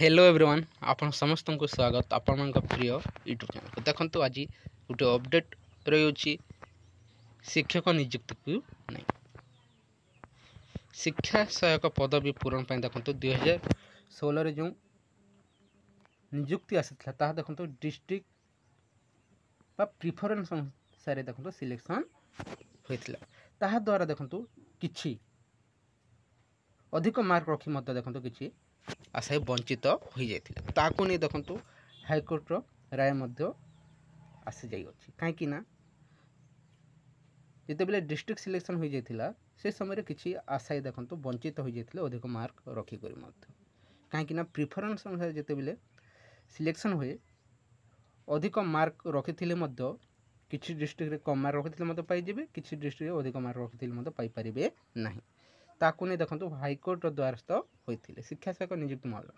hello everyone आपन समस्त को स्वागत आप प्रिय यूट्यूब चैनल को देखो आज गोटे अपडेट रही शिक्षक निजुक्ति नहीं शिक्षा सहायक पदवी पूरण देखो हजार षोलह जो निजुक्ति आ देखो डिस्ट्रिक्ट प्रिफरेन्स अनुसार देखो सिलेक्शन होता ताद्वारा देखो कि अधिक मार्क रखी देखो कि ଆଶାୟୀ ବଞ୍ଚିତ ହୋଇଯାଇଥିଲେ ତାହାକୁ ନେଇ ଦେଖନ୍ତୁ ହାଇକୋର୍ଟର ରାୟ ମଧ୍ୟ ଆସିଯାଇଅଛି କାହିଁକି ନା ଯେତେବେଳେ ଡିଷ୍ଟ୍ରିକ୍ଟ ସିଲେକ୍ସନ୍ ହୋଇଯାଇଥିଲା ସେ ସମୟରେ କିଛି ଆଶାୟୀ ଦେଖନ୍ତୁ ବଞ୍ଚିତ ହୋଇଯାଇଥିଲେ ଅଧିକ ମାର୍କ ରଖିକରି ମଧ୍ୟ କାହିଁକି ନା ପ୍ରିଫରେନ୍ସ ଅନୁସାରେ ଯେତେବେଳେ ସିଲେକ୍ସନ୍ ହୁଏ ଅଧିକ ମାର୍କ ରଖିଥିଲେ ମଧ୍ୟ କିଛି ଡିଷ୍ଟ୍ରିକ୍ଟରେ କମ୍ ମାର୍କ ରଖିଥିଲେ ମଧ୍ୟ ପାଇଯିବେ କିଛି ଡିଷ୍ଟ୍ରିକ୍ଟରେ ଅଧିକ ମାର୍କ ରଖିଥିଲେ ମଧ୍ୟ ପାଇପାରିବେ ନାହିଁ ତାକୁ ନେଇ ଦେଖନ୍ତୁ ହାଇକୋର୍ଟର ଦ୍ୱାରସ୍ଥ ହୋଇଥିଲେ ଶିକ୍ଷା ସହାୟକ ନିଯୁକ୍ତି ମହଲ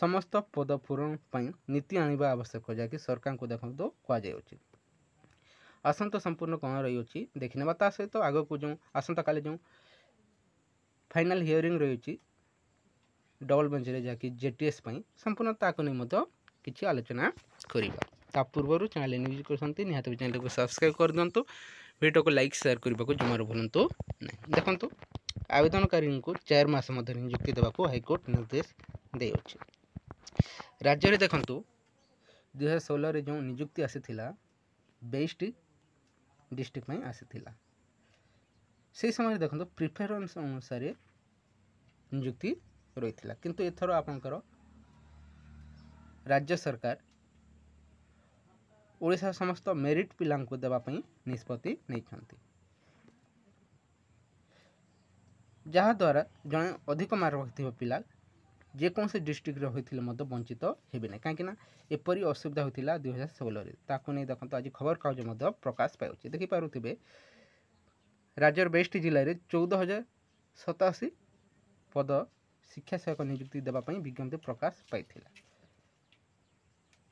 ସମସ୍ତ ପଦ ପୂରଣ ପାଇଁ ନୀତି ଆଣିବା ଆବଶ୍ୟକ ଯାହାକି ସରକାରଙ୍କୁ ଦେଖନ୍ତୁ କୁହାଯାଉଛି ଆସନ୍ତା ସମ୍ପୂର୍ଣ୍ଣ କ'ଣ ରହିଅଛି ଦେଖିନେବା ତା ସହିତ ଆଗକୁ ଯେଉଁ ଆସନ୍ତାକାଲି ଯେଉଁ ଫାଇନାଲ୍ ହିୟରିଂ ରହିଛି ଡବଲ୍ ବେଞ୍ଚରେ ଯାହାକି ଜେ ଟି ଏସ୍ ପାଇଁ ସମ୍ପୂର୍ଣ୍ଣ ତାକୁ ନେଇ ମଧ୍ୟ କିଛି ଆଲୋଚନା କରିବା ତା ପୂର୍ବରୁ ଚ୍ୟାନେଲ୍ ନ୍ୟୁଜ୍ କରୁଛନ୍ତି ନିହାତି ଚ୍ୟାନେଲ୍କୁ ସବସ୍କ୍ରାଇବ୍ କରିଦିଅନ୍ତୁ ଭିଡ଼ିଓକୁ ଲାଇକ୍ ସେୟାର୍ କରିବାକୁ ଜମାରୁ ଭୁଲନ୍ତୁ ନାହିଁ ଦେଖନ୍ତୁ ଆବେଦନକାରୀଙ୍କୁ ଚାରି ମାସ ମଧ୍ୟରେ ନିଯୁକ୍ତି ଦେବାକୁ ହାଇକୋର୍ଟ ନିର୍ଦ୍ଦେଶ ଦେଇଅଛି ରାଜ୍ୟରେ ଦେଖନ୍ତୁ ଦୁଇହଜାର ଷୋହଳରେ ଯେଉଁ ନିଯୁକ୍ତି ଆସିଥିଲା ବେଇଶଟି ଡିଷ୍ଟ୍ରିକ୍ଟ ପାଇଁ ଆସିଥିଲା ସେହି ସମୟରେ ଦେଖନ୍ତୁ ପ୍ରିଫରେନ୍ସ ଅନୁସାରେ ନିଯୁକ୍ତି ରହିଥିଲା କିନ୍ତୁ ଏଥର ଆପଣଙ୍କର ରାଜ୍ୟ ସରକାର ଓଡ଼ିଶାର ସମସ୍ତ ମେରିଟ୍ ପିଲାଙ୍କୁ ଦେବା ପାଇଁ ନିଷ୍ପତ୍ତି ନେଇଛନ୍ତି ଯାହାଦ୍ୱାରା ଜଣେ ଅଧିକ ମାର୍କ ରଖିଥିବା ପିଲା ଯେକୌଣସି ଡିଷ୍ଟ୍ରିକ୍ଟରେ ହୋଇଥିଲେ ମଧ୍ୟ ବଞ୍ଚିତ ହେବେ ନାହିଁ କାହିଁକିନା ଏପରି ଅସୁବିଧା ହୋଇଥିଲା ଦୁଇହଜାର ଷୋହଳରେ ତାକୁ ନେଇ ଦେଖନ୍ତୁ ଆଜି ଖବରକାଗଜ ମଧ୍ୟ ପ୍ରକାଶ ପାଉଛି ଦେଖିପାରୁଥିବେ ରାଜ୍ୟର ବେଶଟି ଜିଲ୍ଲାରେ ଚଉଦ ହଜାର ସତାଅଶୀ ପଦ ଶିକ୍ଷା ସହାୟକ ନିଯୁକ୍ତି ଦେବା ପାଇଁ ବିଜ୍ଞପ୍ତି ପ୍ରକାଶ ପାଇଥିଲା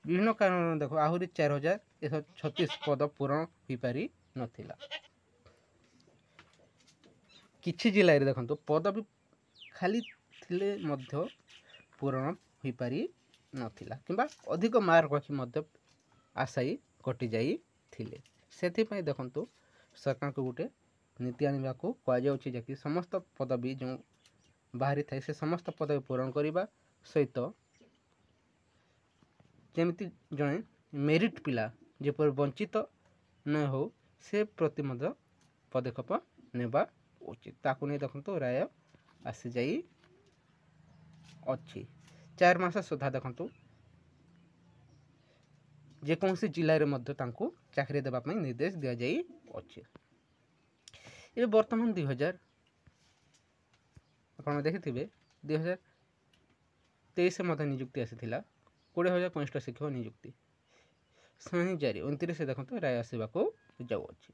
ବିଭିନ୍ନ କାରଣରୁ ଦେଖ ଆହୁରି ଚାରି ହଜାର ଏକଶହ ଛତିଶ ପଦ ପୂରଣ ହୋଇପାରିନଥିଲା କିଛି ଜିଲ୍ଲାରେ ଦେଖନ୍ତୁ ପଦବୀ ଖାଲି ଥିଲେ ମଧ୍ୟ ପୂରଣ ହୋଇପାରିନଥିଲା ନଥିଲା କିମ୍ବା ଅଧିକ ମାର୍କ ରଖି ମଧ୍ୟ ଆଶାୟୀ କଟିଯାଇଥିଲେ ସେଥିପାଇଁ ଦେଖନ୍ତୁ ସରକାରଙ୍କୁ ଗୋଟେ ନୀତି ଆଣିବାକୁ କୁହାଯାଉଛି ଯେ କି ସମସ୍ତ ପଦବୀ ଯେଉଁ ବାହାରିଥାଏ ସେ ସମସ୍ତ ପଦବୀ ପୂରଣ କରିବା ସହିତ ଯେମିତି ଜଣେ ମେରିଟ୍ ପିଲା ଯେପରି ବଞ୍ଚିତ ନ ହେଉ ସେ ପ୍ରତି ମଧ୍ୟ ପଦକ୍ଷେପ ନେବା ଉଚିତ ତାକୁ ନେଇ ଦେଖନ୍ତୁ ରାୟ ଆସିଯାଇ ଅଛି ଚାରି ମାସ ସୁଦ୍ଧା ଦେଖନ୍ତୁ ଯେକୌଣସି ଜିଲ୍ଲାରେ ମଧ୍ୟ ତାଙ୍କୁ ଚାକିରି ଦେବା ପାଇଁ ନିର୍ଦ୍ଦେଶ ଦିଆଯାଇଅଛି ଏବେ ବର୍ତ୍ତମାନ ଦୁଇ ହଜାର ଆପଣ ଦେଖିଥିବେ ଦୁଇ ହଜାର ତେଇଶରେ ମଧ୍ୟ ନିଯୁକ୍ତି ଆସିଥିଲା କୋଡ଼ିଏ ହଜାର ପଞ୍ଚଷଠି ଶିକ୍ଷକ ନିଯୁକ୍ତି ଶନି ଜାରି ଅଣତିରିଶରେ ଦେଖନ୍ତୁ ରାୟ ଆସିବାକୁ ଯାଉଅଛି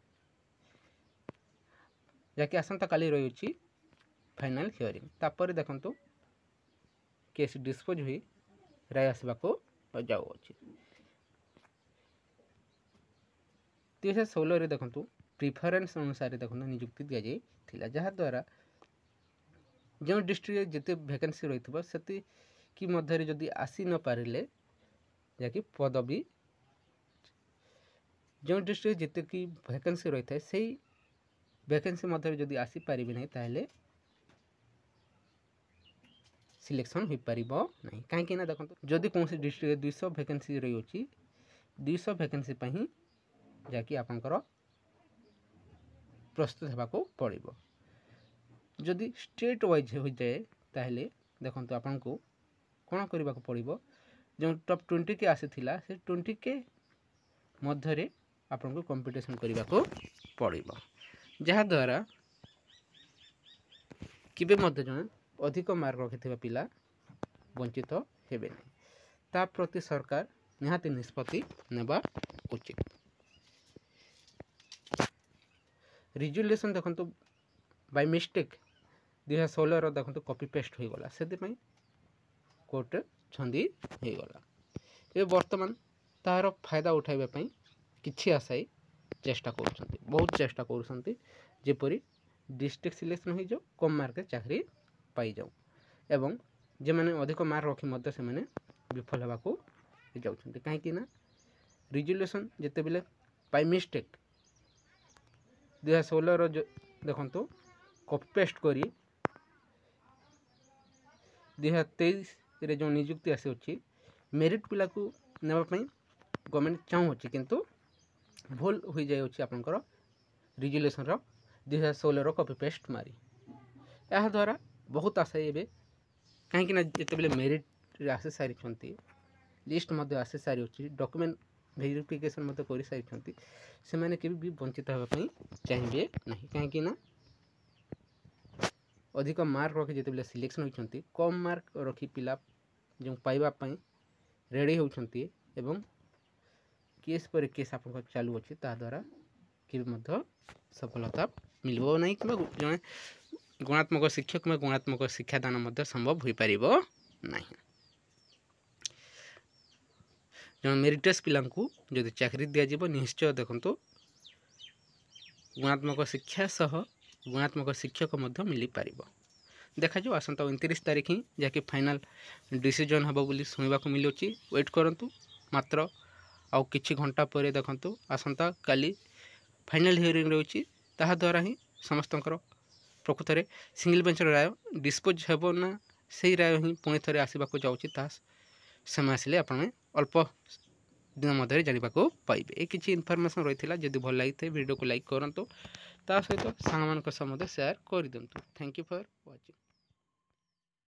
ଯାହାକି ଆସନ୍ତାକାଲି ରହିଅଛି ଫାଇନାଲ୍ ହିୟରିଂ ତାପରେ ଦେଖନ୍ତୁ କେସ୍ ଡିସ୍ପୋଜ୍ ହୋଇ ରାୟ ଆସିବାକୁ ଯାଉଅଛି ଦୁଇ ହଜାର ଷୋହଳରେ ଦେଖନ୍ତୁ ପ୍ରିଫରେନ୍ସ ଅନୁସାରେ ଦେଖନ୍ତୁ ନିଯୁକ୍ତି ଦିଆଯାଇଥିଲା ଯାହାଦ୍ୱାରା ଯେଉଁ ଡିଷ୍ଟ୍ରିକ୍ଟରେ ଯେତେ ଭ୍ୟାକେନ୍ସି ରହିଥିବ ସେତିକି ମଧ୍ୟରେ ଯଦି ଆସି ନପାରିଲେ ଯାହାକି ପଦବୀ ଯେଉଁ ଡିଷ୍ଟ୍ରିକ୍ଟରେ ଯେତିକି ଭ୍ୟାକେନ୍ସି ରହିଥାଏ ସେଇ ভ্যাকেন্সি মধ্যে যদি আসিপারিবে না তাহলে সিলেকশন হয়েপারিব না কাହିଁକି না দেখুন যদি কোণী ডিস্ট্রিক্টে দুইশ ভ্যাকেন্সি রয়েছে দুইশ ভ্যাকেন্সি পাই যাকি আপনার প্রস্তুত হওয়া পড়ব যদি স্টেট ওয়াইজ হয়ে যায় তাহলে দেখুন আপনার କ'ଣ କରିବାକୁ ପଡ଼ିବ ଯେଉଁ ଟପ୍ ଟ୍ୱେଣ୍ଟି କେ ଆସିଥିଲା ସେ ଟ୍ୱେଣ୍ଟି କେ ମଧ୍ୟରେ ଆପଣଙ୍କୁ କମ୍ପିଟିସନ୍ କରିବାକୁ ପଡ଼ିବ ଯାହାଦ୍ୱାରା କେବେ ମଧ୍ୟ ଜଣେ ଅଧିକ ମାର୍କ ରଖିଥିବା ପିଲା ବଞ୍ଚିତ ହେବେ ନାହିଁ ତା ପ୍ରତି ସରକାର ନିହାତି ନିଷ୍ପତ୍ତି ନେବା ଉଚିତ ରିଜୁଲେସନ୍ ଦେଖନ୍ତୁ ବାଇ ମିଷ୍ଟେକ୍ ଦୁଇହଜାର ଷୋହଳର ଦେଖନ୍ତୁ କପି ପେଷ୍ଟ ହୋଇଗଲା ସେଥିପାଇଁ କୋର୍ଟରେ ଛନ୍ଦି ହୋଇଗଲା ଏବେ ବର୍ତ୍ତମାନ ତାହାର ଫାଇଦା ଉଠାଇବା ପାଇଁ କିଛି ଆଶାୟୀ চেষ্টা করছেন বহুত চেষ্টা করছেন যেপরি ডিস্ট্রিক্ট সিলেকশন হয়ে যাও কম মার্কে চাকরি পাই যাও এবং যে অধিক মার্ক রখি মধ্যে সে বিফল হওয়া যাচ্ছেন কী না রিজুলেসন যেতবে বাই মিস্টেক দুই হাজার ষোলর দেখুন কপি পেস্ট করে ଦୁଇ ହଜାର ତେଇଶରେ ଯେଉଁ ନିଯୁକ୍ତି ଆସିଅଛି ମେରିଟ୍ ପିଲାକୁ ନେବା ପାଇଁ ଗଭର୍ଣ୍ଣମେଣ୍ଟ ଚାହୁଁଅଛି କିନ୍ତୁ ভুল ହୋଇଯାଉଛି ଆପଣଙ୍କର ରିଜୁଲେସନ୍ର ଦୁଇ ହଜାର ଷୋହଳର କପି ପେଷ୍ଟ ମାରି ଏହାଦ୍ୱାରା ବହୁତ ଆଶା ଏବେ କାହିଁକିନା ଯେତେବେଳେ ମେରିଟ୍ରେ ଆସିସାରିଛନ୍ତି ଲିଷ୍ଟ ମଧ୍ୟ ଆସିସାରିଅଛି ଡକୁମେଣ୍ଟ ଭେରିଫିକେସନ୍ ମଧ୍ୟ କରିସାରିଛନ୍ତି ସେମାନେ କେବେ ବି ବଞ୍ଚିତ ହେବା ପାଇଁ ଚାହିଁବେ ନାହିଁ କାହିଁକିନା ଅଧିକ ମାର୍କ ରଖି ଯେତେବେଳେ ସିଲେକ୍ସନ୍ ହୋଇଛନ୍ତି କମ୍ ମାର୍କ ରଖି ପିଲା ଯେଉଁ ପାଇବା ପାଇଁ ରେଡ଼ି ହେଉଛନ୍ତି ଏବଂ केस पर केस आप चलू अच्छे ताद्वारा कि सफलता मिले ना कि जे गुणात्मक शिक्षक में गुणात्मक शिक्षादान संभव हो पार ना जो मेरीटस जो चाकरी दिजा निश्चय देखो गुणात्मक शिक्षा सह गुणात्मक शिक्षक मिल पार देखा आसंत उन्तीस तारीख ही जैक फाइनाल डिशन हे बोली शुणा मिलूँ व्वेट करूँ मात्र ଆଉ କିଛି ଘଣ୍ଟା ପରେ ଦେଖନ୍ତୁ ଆସନ୍ତାକାଲି ଫାଇନାଲ୍ ହିୟରିଂ ରହୁଛି ତାହାଦ୍ୱାରା ହିଁ ସମସ୍ତଙ୍କର ପ୍ରକୃତରେ ସିଙ୍ଗିଲ୍ ବେଞ୍ଚର ରାୟ ଡିସ୍ପୋଜ୍ ହେବ ନା ସେଇ ରାୟ ହିଁ ପୁଣି ଥରେ ଆସିବାକୁ ଯାଉଛି ତାହା ସମୟ ଆସିଲେ ଆପଣମାନେ ଅଳ୍ପ ଦିନ ମଧ୍ୟରେ ଜାଣିବାକୁ ପାଇବେ ଏ କିଛି ଇନଫର୍ମେସନ୍ ରହିଥିଲା ଯଦି ଭଲ ଲାଗିଥାଏ ଭିଡ଼ିଓକୁ ଲାଇକ୍ କରନ୍ତୁ ତା ସହିତ ସାଙ୍ଗମାନଙ୍କ ସହ ମଧ୍ୟ ସେୟାର କରିଦିଅନ୍ତୁ ଥ୍ୟାଙ୍କ ୟୁ ଫର୍ ୱାଚିଂ